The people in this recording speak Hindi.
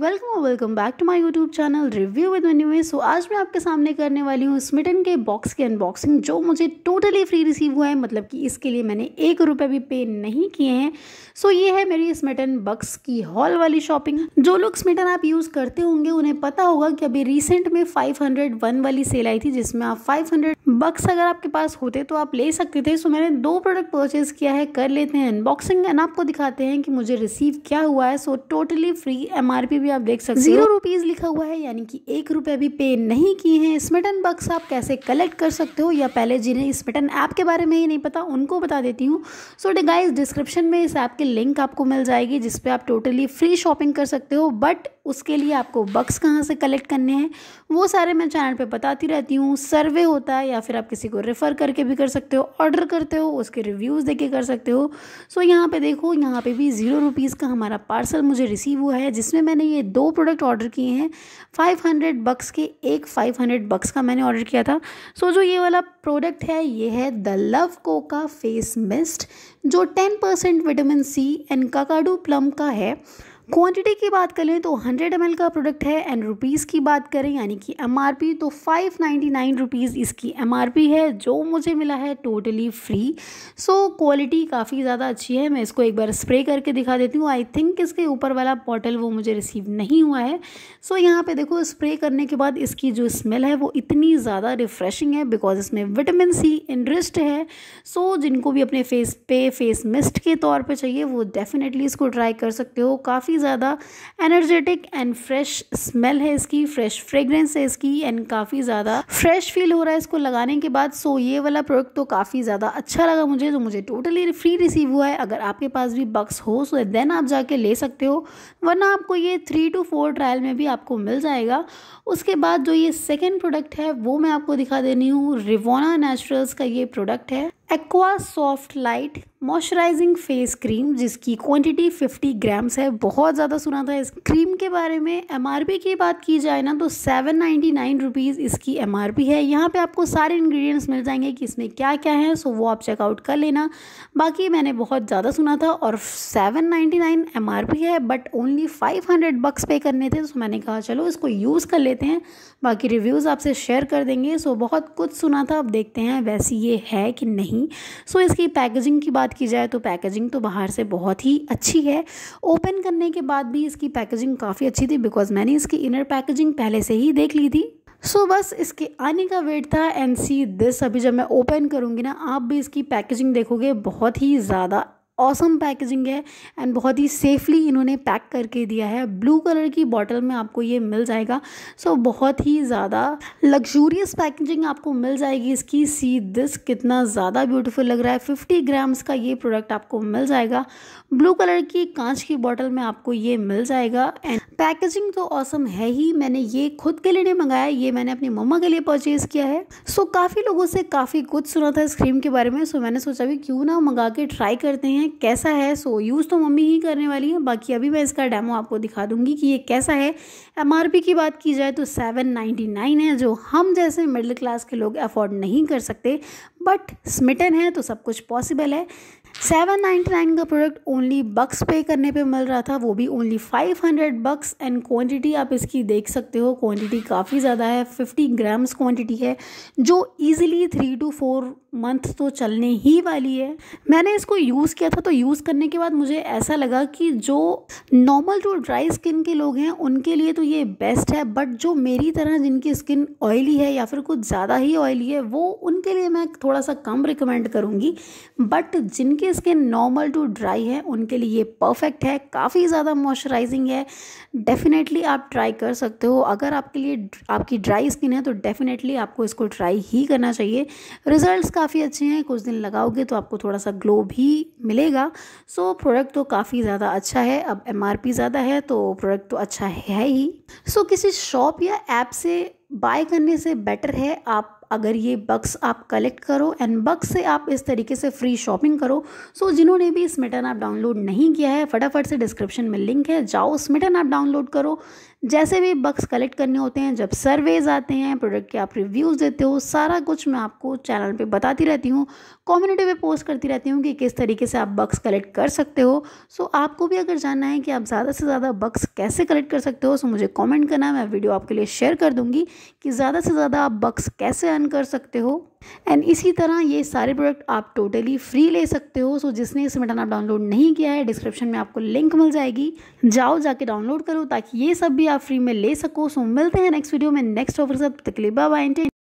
वेलकम और welcome back to my YouTube channel review with Mani so आज मैं आपके सामने करने वाली हूँ स्मिटन के बॉक्स की अनबॉक्सिंग जो मुझे टोटली फ्री रिसीव हुआ है मतलब कि इसके लिए मैंने एक रुपये भी पे नहीं किए हैं सो so, ये है मेरी स्मिटन बक्स की हॉल वाली शॉपिंग जो लोग स्मिटन आप यूज़ करते होंगे उन्हें पता होगा कि अभी रिसेंट में फाइव वाली सेल आई थी जिसमें आप फाइव बक्स अगर आपके पास होते तो आप ले सकते थे सो so, मैंने दो प्रोडक्ट परचेज किया है कर लेते हैं अनबॉक्सिंग एंड आपको दिखाते हैं कि मुझे रिसीव क्या हुआ है सो टोटली फ्री एम भी आप देख सकते हो जीरो रुपीज़ लिखा हुआ है यानी कि एक रुपये भी पे नहीं किए हैं स्मिटन बक्स आप कैसे कलेक्ट कर सकते हो या पहले जिन्हें स्मिटन ऐप के बारे में ही नहीं पता उनको बता देती हूँ सो डे गाइज डिस्क्रिप्शन में इस ऐप की लिंक आपको मिल जाएगी जिसपे आप टोटली फ्री शॉपिंग कर सकते हो बट उसके लिए आपको बक्स कहाँ से कलेक्ट करने हैं वो सारे मैं चैनल पे बताती रहती हूँ सर्वे होता है या फिर आप किसी को रेफ़र करके भी कर सकते हो ऑर्डर करते हो उसके रिव्यूज़ देके कर सकते हो सो यहाँ पे देखो यहाँ पे भी ज़ीरो रुपीज़ का हमारा पार्सल मुझे रिसीव हुआ है जिसमें मैंने ये दो प्रोडक्ट ऑर्डर किए हैं फाइव हंड्रेड बक्स के एक फाइव हंड्रेड बक्स का मैंने ऑर्डर किया था सो so, जो ये वाला प्रोडक्ट है ये है the love co face mist जो ten percent vitamin C and kakadu plum का है क्वांटिटी की बात करें तो 100 एम का प्रोडक्ट है एंड रुपीज़ की बात करें यानी कि एम तो फाइव नाइन्टी रुपीज़ इसकी एम है जो मुझे मिला है टोटली फ्री सो क्वालिटी काफ़ी ज़्यादा अच्छी है मैं इसको एक बार स्प्रे करके दिखा देती हूँ आई थिंक इसके ऊपर वाला बॉटल वो मुझे रिसीव नहीं हुआ है सो so, यहाँ पे देखो स्प्रे करने के बाद इसकी जो स्मेल है वो इतनी ज़्यादा रिफ्रेशिंग है बिकॉज इसमें विटामिन सी इंड्रिस्ट है सो so, जिनको भी अपने फेस पे फेस मिस्ट के तौर पर चाहिए वो डेफिनेटली इसको ट्राई कर सकते हो काफ़ी ज़्यादा एनर्जेटिक एंड फ्रेश स्मेल है इसकी फ्रेश फ्रेगरेंस है इसकी एंड काफ़ी ज़्यादा फ्रेश फील हो रहा है इसको लगाने के बाद सो ये वाला प्रोडक्ट तो काफ़ी ज़्यादा अच्छा लगा मुझे जो मुझे टोटली फ्री रिसीव हुआ है अगर आपके पास भी बक्स हो सो देन आप जाके ले सकते हो वरना आपको ये थ्री टू फोर ट्रायल में भी आपको मिल जाएगा उसके बाद जो ये सेकेंड प्रोडक्ट है वो मैं आपको दिखा देनी हूँ रिवोना नेचुरल्स का ये प्रोडक्ट है aqua soft light moisturising face cream जिसकी क्वांटिटी 50 ग्राम्स है बहुत ज़्यादा सुना था इस क्रीम के बारे में एमआरपी की बात की जाए ना तो सेवन नाइन्टी नाइन रुपीज़ इसकी एमआरपी है यहाँ पे आपको सारे इंग्रेडिएंट्स मिल जाएंगे कि इसमें क्या क्या है सो वो आप चेकआउट कर लेना बाकी मैंने बहुत ज़्यादा सुना था और सेवन नाइन्टी नाइन एम है but only five hundred bucks pay करने थे तो मैंने कहा चलो इसको यूज़ कर लेते हैं बाकी रिव्यूज़ आपसे शेयर कर देंगे सो बहुत कुछ सुना था अब देखते हैं वैसी ये है कि नहीं नहीं सो so, इसकी पैकेजिंग की बात की जाए तो पैकेजिंग तो बाहर से बहुत ही अच्छी है ओपन करने के बाद भी इसकी पैकेजिंग काफ़ी अच्छी थी बिकॉज मैंने इसकी इनर पैकेजिंग पहले से ही देख ली थी सो so, बस इसके आने का वेट था एंड सी दिस अभी जब मैं ओपन करूँगी ना आप भी इसकी पैकेजिंग देखोगे बहुत ही ज़्यादा ऑसम पैकेजिंग है एंड बहुत ही सेफली इन्होंने पैक करके दिया है ब्लू कलर की बॉटल में आपको ये मिल जाएगा सो so, बहुत ही ज़्यादा लग्जूरियस पैकेजिंग आपको मिल जाएगी इसकी सी दिस कितना ज़्यादा ब्यूटीफुल लग रहा है फिफ्टी ग्राम्स का ये प्रोडक्ट आपको मिल जाएगा ब्लू कलर की कांच की बॉटल में आपको ये मिल जाएगा एंड पैकेजिंग तो औसम है ही मैंने ये खुद के लिए नहीं मंगाया ये मैंने अपनी मम्मा के लिए परचेज़ किया है सो काफ़ी लोगों से काफ़ी कुछ सुना था इस क्रीम के बारे में सो मैंने सोचा भी क्यों ना मंगा के ट्राई करते हैं कैसा है सो यूज़ तो मम्मी ही करने वाली है बाकी अभी मैं इसका डेमो आपको दिखा दूँगी कि ये कैसा है एम की बात की जाए तो सेवन है जो हम जैसे मिडिल क्लास के लोग अफोर्ड नहीं कर सकते बट स्मिटन है तो सब कुछ पॉसिबल है सेवन नाइन्टी नाइन का प्रोडक्ट ओनली बक्स पे करने पे मिल रहा था वो भी only five hundred bucks and quantity आप इसकी देख सकते हो क्वांटिटी काफ़ी ज़्यादा है फिफ्टी ग्राम्स क्वांटिटी है जो easily three two four month तो चलने ही वाली है मैंने इसको यूज़ किया था तो यूज़ करने के बाद मुझे ऐसा लगा कि जो नॉर्मल जो ड्राई स्किन के लोग हैं उनके लिए तो ये बेस्ट है बट जो मेरी तरह जिनकी स्किन ऑयली है या फिर कुछ ज़्यादा ही ऑयली है वो उनके लिए मैं थोड़ा थोड़ा सा कम रिकमेंड करूँगी बट जिनके स्किन नॉर्मल टू ड्राई है उनके लिए ये परफेक्ट है काफ़ी ज़्यादा मॉइस्चराइजिंग है डेफिनेटली आप ट्राई कर सकते हो अगर आपके लिए आपकी ड्राई स्किन है तो डेफिनेटली आपको इसको ट्राई ही करना चाहिए रिजल्ट काफ़ी अच्छे हैं कुछ दिन लगाओगे तो आपको थोड़ा सा ग्लो भी मिलेगा सो so, प्रोडक्ट तो काफ़ी ज़्यादा अच्छा है अब एम ज़्यादा है तो प्रोडक्ट तो अच्छा है ही सो so, किसी शॉप या ऐप से बाय करने से बेटर है आप अगर ये बक्स आप कलेक्ट करो एंड बक्स से आप इस तरीके से फ्री शॉपिंग करो सो so, जिन्होंने भी स्मिटन ऐप डाउनलोड नहीं किया है फटाफट से डिस्क्रिप्शन में लिंक है जाओ स्मिटन ऐप डाउनलोड करो जैसे भी बक्स कलेक्ट करने होते हैं जब सर्वेज आते हैं प्रोडक्ट के आप रिव्यूज़ देते हो सारा कुछ मैं आपको चैनल पे बताती रहती हूँ कम्युनिटी पे पोस्ट करती रहती हूँ कि किस तरीके से आप बक्स कलेक्ट कर सकते हो सो आपको भी अगर जानना है कि आप ज़्यादा से ज़्यादा बक्स कैसे कलेक्ट कर सकते हो सो मुझे कॉमेंट करना मैं वीडियो आपके लिए शेयर कर दूँगी कि ज़्यादा से ज़्यादा आप बक्स कैसे अर्न कर सकते हो एंड इसी तरह ये सारे प्रोडक्ट आप टोटली फ्री ले सकते हो सो जिसने स्मिटन आप डाउनलोड नहीं किया है डिस्क्रिप्शन में आपको लिंक मिल जाएगी जाओ जाके डाउनलोड करो ताकि ये सब भी आप फ्री में ले सको सो मिलते हैं नेक्स्ट वीडियो में नेक्स्ट ऑफर सब तकलीफा बाइंटे